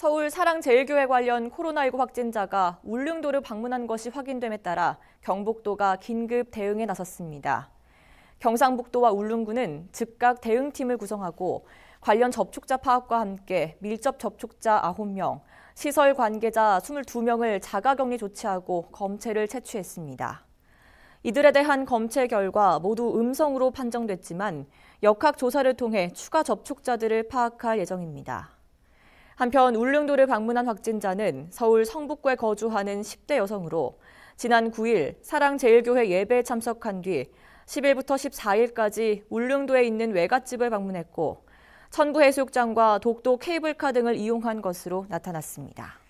서울 사랑제일교회 관련 코로나19 확진자가 울릉도를 방문한 것이 확인됨에 따라 경북도가 긴급 대응에 나섰습니다. 경상북도와 울릉군은 즉각 대응팀을 구성하고 관련 접촉자 파악과 함께 밀접 접촉자 9명, 시설 관계자 22명을 자가격리 조치하고 검체를 채취했습니다. 이들에 대한 검체 결과 모두 음성으로 판정됐지만 역학 조사를 통해 추가 접촉자들을 파악할 예정입니다. 한편 울릉도를 방문한 확진자는 서울 성북구에 거주하는 10대 여성으로 지난 9일 사랑제일교회 예배에 참석한 뒤 10일부터 14일까지 울릉도에 있는 외갓집을 방문했고 천부해수욕장과 독도 케이블카 등을 이용한 것으로 나타났습니다.